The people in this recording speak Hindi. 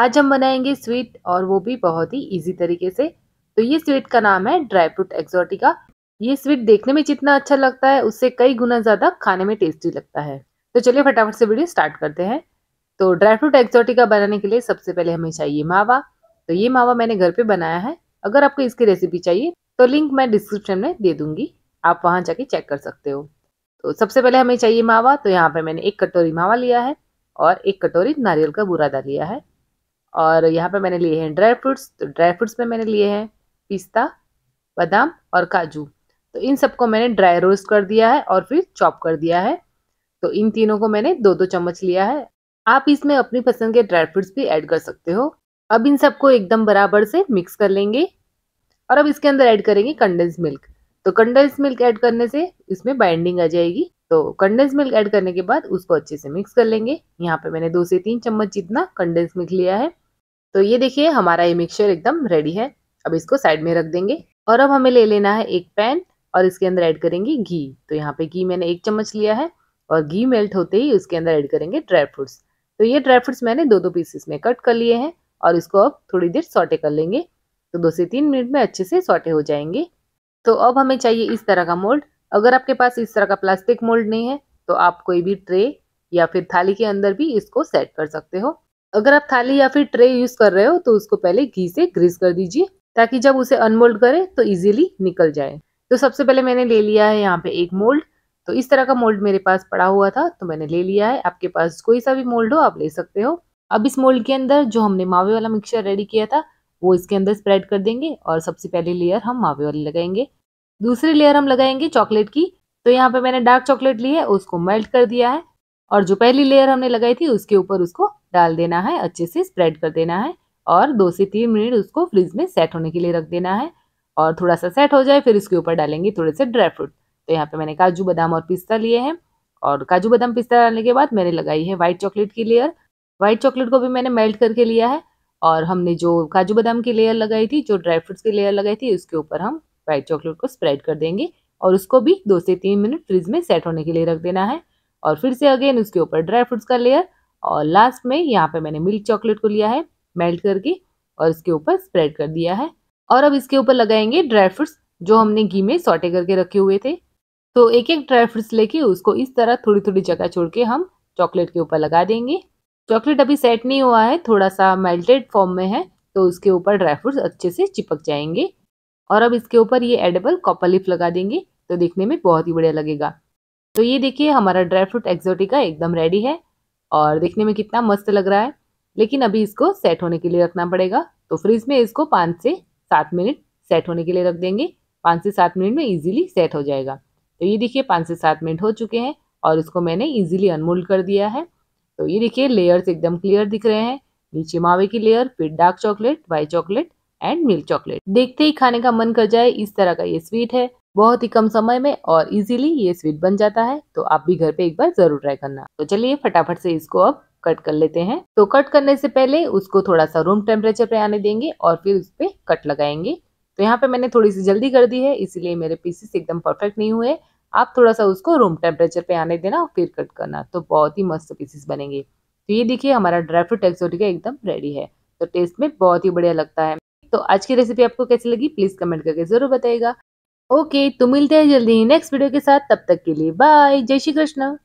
आज हम बनाएंगे स्वीट और वो भी बहुत ही इजी तरीके से तो ये स्वीट का नाम है ड्राई फ्रूट एक्सोटिका ये स्वीट देखने में जितना अच्छा लगता है उससे कई गुना ज़्यादा खाने में टेस्टी लगता है तो चलिए फटाफट से वीडियो स्टार्ट करते हैं तो ड्राई फ्रूट एक्सोटिका बनाने के लिए सबसे पहले हमें चाहिए मावा तो ये मावा मैंने घर पे बनाया है अगर आपको इसकी रेसिपी चाहिए तो लिंक मैं डिस्क्रिप्शन में दे दूंगी आप वहां जाके चेक कर सकते हो तो सबसे पहले हमें चाहिए मावा तो यहाँ पे मैंने एक कटोरी मावा लिया है और एक कटोरी नारियल का बुरादा लिया है और यहाँ पे मैंने लिए हैं ड्राई फ्रूट्स तो ड्राई फ्रूट्स में मैंने लिए हैं पिस्ता बादाम और काजू तो इन सबको मैंने ड्राई रोस्ट कर दिया है और फिर चॉप कर दिया है तो इन तीनों को मैंने दो दो चम्मच लिया है आप इसमें अपनी पसंद के ड्राई फ्रूट्स भी ऐड कर सकते हो अब इन सबको एकदम बराबर से मिक्स कर लेंगे और अब इसके अंदर ऐड करेंगे कंडेंस मिल्क तो कंडेंस मिल्क ऐड करने से इसमें बाइंडिंग आ जाएगी तो कंडेंस मिल्क ऐड करने के बाद उसको अच्छे से मिक्स कर लेंगे यहाँ पे मैंने दो से तीन चम्मच जितना कंडेंस मिल्क लिया है तो ये देखिए हमारा ये मिक्सचर एकदम रेडी है अब इसको साइड में रख देंगे और अब हमें ले लेना है एक पैन और इसके अंदर ऐड करेंगे घी तो यहाँ पे घी मैंने एक चम्मच लिया है और घी मेल्ट होते ही उसके अंदर ऐड करेंगे ड्राई फ्रूट्स तो ये ड्राई फ्रूट्स मैंने दो दो पीसेस में कट कर लिए हैं और इसको अब थोड़ी देर सॉटे कर लेंगे तो दो से तीन मिनट में अच्छे से सॉटे हो जाएंगे तो अब हमें चाहिए इस तरह का मोल्ड अगर आपके पास इस तरह का प्लास्टिक मोल्ड नहीं है तो आप कोई भी ट्रे या फिर थाली के अंदर भी इसको सेट कर सकते हो अगर आप थाली या फिर ट्रे यूज कर रहे हो तो उसको पहले घी से ग्रीस कर दीजिए ताकि जब उसे अनमोल्ड करें तो इजीली निकल जाए तो सबसे पहले मैंने ले लिया है यहाँ पे एक मोल्ड तो इस तरह का मोल्ड मेरे पास पड़ा हुआ था तो मैंने ले लिया है आपके पास कोई सा भी मोल्ड हो आप ले सकते हो अब इस मोल्ड के अंदर जो हमने मावे वाला मिक्सचर रेडी किया था वो इसके अंदर स्प्रेड कर देंगे और सबसे पहली लेयर हम मावे वाली लगाएंगे दूसरी लेयर हम लगाएंगे चॉकलेट की तो यहाँ पे मैंने डार्क चॉकलेट ली है उसको मेल्ट कर दिया है और जो पहली लेयर हमने लगाई थी उसके ऊपर उसको डाल देना है अच्छे से स्प्रेड कर देना है और दो से तीन मिनट उसको फ्रिज में सेट होने के लिए रख देना है और थोड़ा सा सेट हो जाए फिर इसके ऊपर डालेंगे थोड़े से ड्राई फ्रूट तो यहाँ पे मैंने काजू बादाम और पिस्ता लिए हैं और काजू बादाम पिस्ता डालने के बाद मैंने लगाई है वाइट चॉकलेट की लेयर वाइट चॉकलेट को भी मैंने मेल्ट करके लिया है और हमने जो काजू बादाम की लेयर लगाई थी जो ड्राई फ्रूट्स की लेयर लगाई थी उसके ऊपर हम वाइट चॉकलेट को स्प्रेड कर देंगे और उसको भी दो से तीन मिनट फ्रिज में सेट होने के लिए रख देना है और फिर से अगेन उसके ऊपर ड्राई फ्रूट्स का लेयर और लास्ट में यहाँ पे मैंने मिल्क चॉकलेट को लिया है मेल्ट करके और इसके ऊपर स्प्रेड कर दिया है और अब इसके ऊपर लगाएंगे ड्राई फ्रूट्स जो हमने घी में सॉटे करके रखे हुए थे तो एक एक ड्राई फ्रूट्स लेके उसको इस तरह थोड़ी थोड़ी जगह छोड़ के हम चॉकलेट के ऊपर लगा देंगे चॉकलेट अभी सेट नहीं हुआ है थोड़ा सा मेल्टेड फॉर्म में है तो उसके ऊपर ड्राई फ्रूट्स अच्छे से चिपक जाएंगे और अब इसके ऊपर ये एडेबल कॉपर लिफ लगा देंगे तो देखने में बहुत ही बढ़िया लगेगा तो ये देखिए हमारा ड्राई फ्रूट एक्जोटिका एकदम रेडी है और देखने में कितना मस्त लग रहा है लेकिन अभी इसको सेट होने के लिए रखना पड़ेगा तो फ्रिज में इसको पाँच से सात मिनट सेट होने के लिए रख देंगे पाँच से सात मिनट में इजीली सेट हो जाएगा तो ये देखिए पाँच से सात मिनट हो चुके हैं और इसको मैंने इजीली अनमोल्ड कर दिया है तो ये देखिए लेयर्स एकदम क्लियर दिख रहे हैं नीचे मावे की लेयर फिर dark chocolate white chocolate and milk chocolate देखते ही खाने का मन कर जाए इस तरह का ये स्वीट है बहुत ही कम समय में और इजीली ये स्वीट बन जाता है तो आप भी घर पे एक बार जरूर ट्राई करना तो चलिए फटाफट से इसको अब कट कर लेते हैं तो कट करने से पहले उसको थोड़ा सा रूम टेम्परेचर पे आने देंगे और फिर उस पर कट लगाएंगे तो यहाँ पे मैंने थोड़ी सी जल्दी कर दी है इसीलिए मेरे पीसेस एकदम परफेक्ट नहीं हुए आप थोड़ा सा उसको रूम टेम्परेचर पे आने देना और फिर कट करना तो बहुत ही मस्त पीसेस बनेंगे तो ये देखिए हमारा ड्राई फ्रूट एक्सोटिका एकदम रेडी है तो टेस्ट में बहुत ही बढ़िया लगता है तो आज की रेसिपी आपको कैसी लगी प्लीज़ कमेंट करके ज़रूर बताएगा ओके तो मिलते हैं जल्दी ही नेक्स्ट वीडियो के साथ तब तक के लिए बाय जय श्री कृष्ण